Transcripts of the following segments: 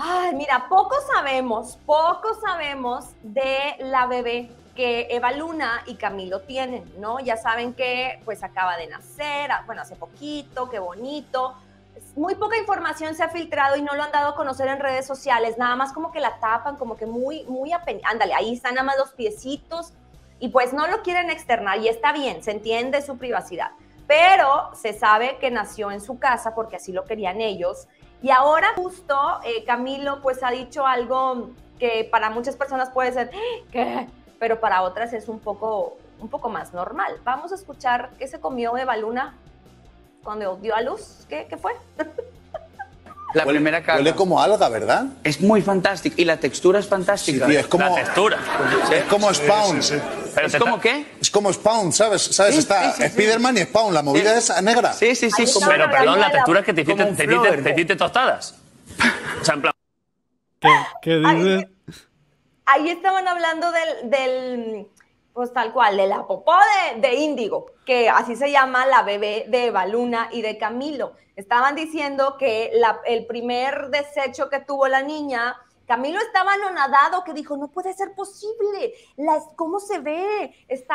Ay, mira, poco sabemos, poco sabemos de la bebé que Eva Luna y Camilo tienen, ¿no? Ya saben que pues acaba de nacer, ah, bueno, hace poquito, qué bonito. Muy poca información se ha filtrado y no lo han dado a conocer en redes sociales, nada más como que la tapan, como que muy, muy apen... Ándale, ahí están nada más los piecitos y pues no lo quieren externar y está bien, se entiende su privacidad. Pero se sabe que nació en su casa porque así lo querían ellos y ahora justo eh, Camilo pues ha dicho algo que para muchas personas puede ser, Pero para otras es un poco, un poco más normal. Vamos a escuchar qué se comió Eva Luna cuando dio a luz. ¿Qué, fue? La primera carne. Huele como alga, ¿verdad? Es muy fantástico y la textura es fantástica. como, la textura. Es como spawn. ¿Es como qué? Es como Spawn, ¿sabes? ¿Sabes? Está Spiderman y Spawn, la movida es negra. Sí, sí, sí. Pero perdón, la textura es que te hiciste, tostadas. O sea, en plan... ¿Qué, dices? Ahí, estaban hablando del, del, pues tal cual, de la popó de, Índigo, que así se llama la bebé de Evaluna y de Camilo. Estaban diciendo que la, el primer desecho que tuvo la niña Camilo estaba anonadado que dijo, no puede ser posible, la, cómo se ve,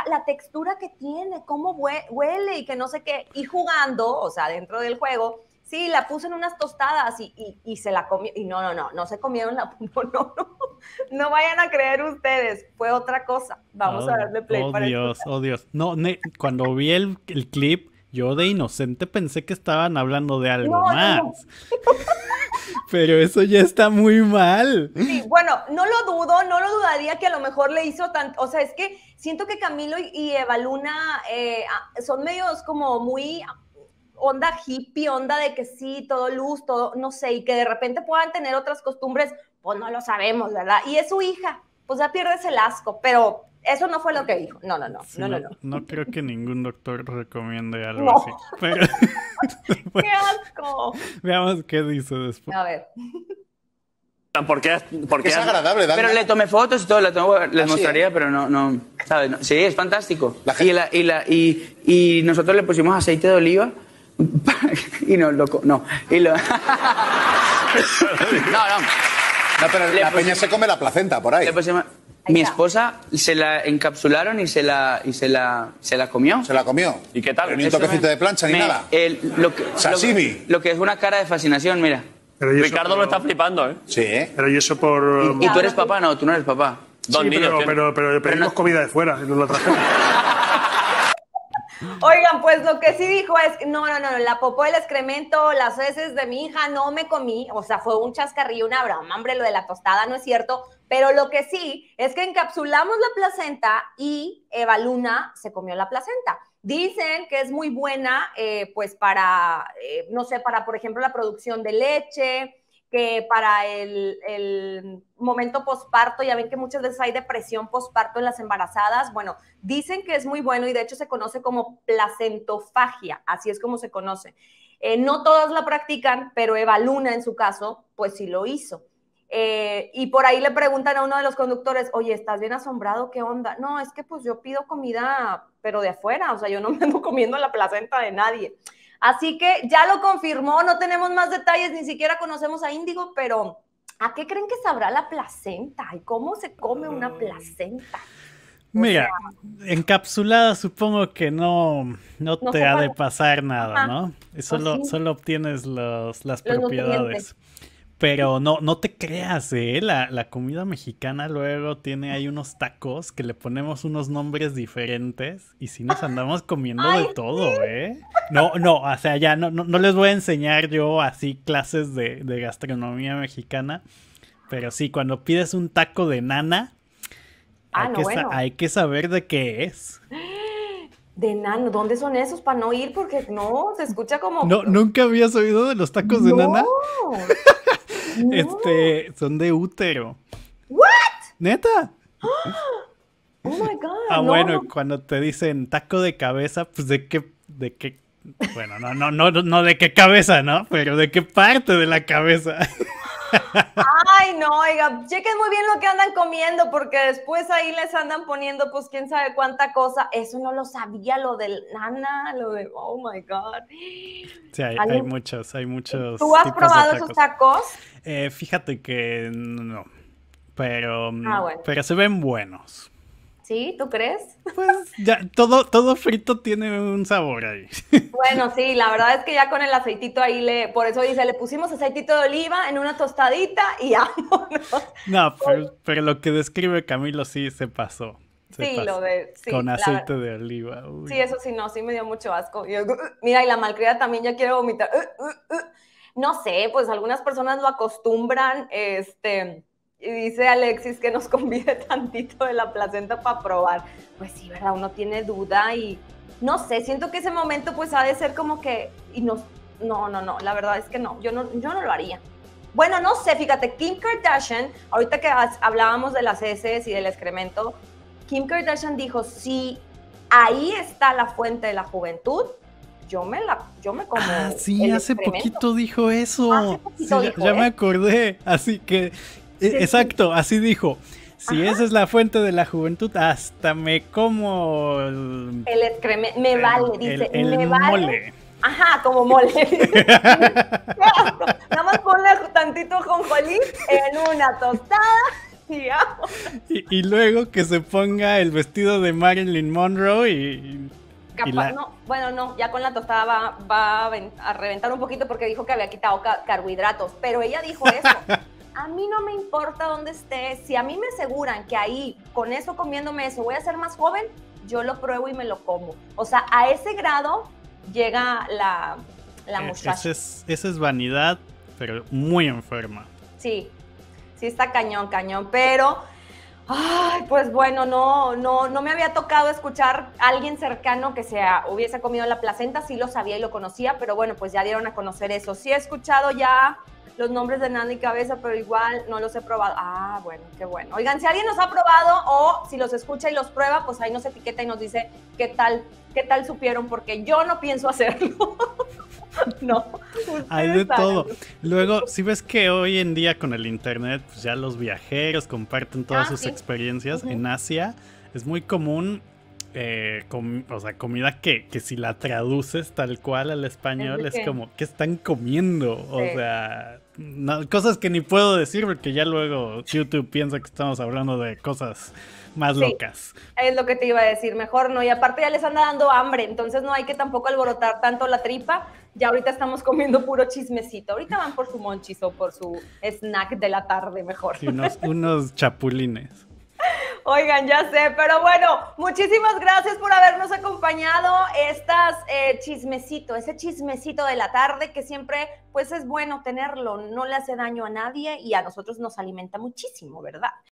la textura que tiene, cómo huele y que no sé qué. Y jugando, o sea, dentro del juego, sí, la puse en unas tostadas y, se la comió. Y no, no, no, no se comieron la... No, no, no, no vayan a creer ustedes, fue otra cosa. Vamos a oh, darle play oh, para oh, Dios, No, cuando vi el clip yo de inocente pensé que estaban hablando de algo más. Pero eso ya está muy mal. Sí, bueno, no lo dudo, no lo dudaría que a lo mejor le hizo tanto. O sea, es que siento que Camilo y Eva Luna eh, ah, son medios como muy onda hippie, onda de que sí, todo luz, todo, no sé, y que de repente puedan tener otras costumbres, pues no lo sabemos, ¿verdad? Y es su hija, pues ya pierdes el asco, pero eso no fue lo que dijo. No, no, no. no, no, no, creo que ningún doctor recomiende algo así. ¡Qué asco! Veamos qué dice después. A ver. Porque es agradable, Pero le tomé fotos y todo, les ah, mostraría, pero no, no, ¿sabes? sí, es fantástico. y, y, la, y, nosotros le pusimos aceite de oliva y no, loco, no. Y no, no. pero la peña se come la placenta por ahí. Mi esposa se la encapsularon y se la y se la se la comió. Se la comió. ¿Y qué tal? ni un toquecito de plancha ni nada. lo, que, Lo, que es una cara de fascinación, mira. Ricardo lo está flipando, ¿eh? Sí. ¿eh? Pero y eso por. ¿Y, tú eres papá? No, tú no eres papá. sí, ¿eh? pero, pero, pedimos comida de fuera, y nos la trajeron. Oigan, pues lo que sí dijo es, no, no, no, la popó, el excremento, las heces de mi hija no me comí, o sea, fue un chascarrillo, una broma, hombre, lo de la tostada no es cierto, pero lo que sí es que encapsulamos la placenta y Eva Luna se comió la placenta. Dicen que es muy buena, eh, pues para, eh, no sé, para, por ejemplo, la producción de leche, que para el, momento posparto, ya ven que muchas veces hay depresión posparto en las embarazadas, bueno, dicen que es muy bueno y de hecho se conoce como placentofagia, así es como se conoce. Eh, no todas la practican, pero Eva Luna en su caso, pues sí lo hizo. Eh, y por ahí le preguntan a uno de los conductores, oye, ¿estás bien asombrado? ¿Qué onda? No, es que pues yo pido comida, pero de afuera, o sea, yo no me ando comiendo la placenta de nadie. Así que ya lo confirmó, no tenemos más detalles, ni siquiera conocemos a Índigo, pero ¿a qué creen que sabrá la placenta? ¿Y cómo se come una placenta? Mira, encapsulada supongo que no, no, te ha de pasar nada, ¿no? Pues solo, solo obtienes las propiedades. Pero no, no te creas, ¿eh? La, comida mexicana luego tiene ahí unos tacos que le ponemos unos nombres diferentes y sí nos andamos comiendo de todo, ¿eh? No, no, o sea, ya no, no, les voy a enseñar yo así clases de, gastronomía mexicana, pero sí, cuando pides un taco de nana, ah, hay, que saber de qué es. De nana ¿dónde son esos para no ir? Porque no, se escucha como... No, ¿Nunca habías oído de los tacos de nana? Este, son de útero. ¿What? ¿Neta? Oh my god. Ah, bueno, cuando te dicen taco de cabeza, pues de qué, de qué, bueno, no, no, no, no de qué cabeza, ¿no? Pero de qué parte de la cabeza. Ay, no, oiga, chequen muy bien lo que andan comiendo porque después ahí les andan poniendo pues quién sabe cuánta cosa. Eso no lo sabía, lo del nana, lo de, oh my God. Sí, hay, muchos, hay muchos. ¿Tú has probado esos tacos? Eh, fíjate que no, pero, mm, ah, pero se ven buenos. ¿Sí? ¿Tú crees? Pues ya, todo, todo frito tiene un sabor ahí. Bueno, sí, la verdad es que ya con el aceitito ahí le, por eso dice, le pusimos aceitito de oliva en una tostadita y vámonos. No, pero, lo que describe Camilo sí se pasó. sí, lo de. con aceite de oliva. Sí, eso sí, no, sí me dio mucho asco. Uh, uh, mira, y la malcriada también ya quiere vomitar. Uh, no sé, pues algunas personas lo acostumbran, este dice Alexis que nos convide tantito de la placenta para probar. Pues sí, ¿verdad? Uno tiene duda y no sé, siento que ese momento pues ha de ser como que... Y no no, no, no, la verdad es que no, yo no, yo no lo haría. Bueno, no sé, fíjate, Kim Kardashian, ahorita que hablábamos de las heces y del excremento, Kim Kardashian dijo, sí, ahí está la fuente de la juventud, yo me la, yo me como. Ah, sí, hace poquito dijo eso. ya, me acordé. Así que, Exacto, así dijo. Si esa es la fuente de la juventud, hasta me como. El, el Me vale, dice. me vale. Ajá, como mole. Nada más ponle tantito jonjolí en una tostada. Y, luego que se ponga el vestido de Marilyn Monroe y. bueno, no, ya con la tostada va, a reventar un poquito porque dijo que había quitado carbohidratos, pero ella dijo eso. a mí no me importa dónde esté, si a mí me aseguran que ahí, con eso, comiéndome eso, voy a ser más joven, yo lo pruebo y me lo como. O sea, a ese grado llega la, la e-, Esa es, vanidad, pero muy enferma. Sí, sí está cañón, cañón, pero... pues bueno, no, no, no me había tocado escuchar a alguien cercano que se hubiese comido la placenta, sí lo sabía y lo conocía, pero bueno, pues ya dieron a conocer eso. Sí he escuchado ya los nombres de nada y cabeza, pero igual no los he probado. Ah, bueno, qué bueno. Oigan, si alguien los ha probado o si los escucha y los prueba, pues ahí nos etiqueta y nos dice qué tal, qué tal supieron, porque yo no pienso hacerlo. no. Hay de todo. Luego, si ves que hoy en día con el internet, pues ya los viajeros comparten todas ah, sus experiencias en Asia. Es muy común eh, o sea, comida que, que, si la traduces tal cual al español es, como, ¿qué están comiendo? O sea, cosas que ni puedo decir porque ya luego YouTube piensa que estamos hablando de cosas más locas. Es lo que te iba a decir, mejor no. Y aparte ya les anda dando hambre, entonces no hay que tampoco alborotar tanto la tripa. Ya ahorita estamos comiendo puro chismecito. Ahorita van por su monchis o por su snack de la tarde mejor. unos chapulines. Oigan, ya sé, pero bueno, muchísimas gracias por habernos acompañado. Estas eh, chismecito, ese chismecito de la tarde que siempre, pues es bueno tenerlo, no le hace daño a nadie y a nosotros nos alimenta muchísimo, ¿verdad?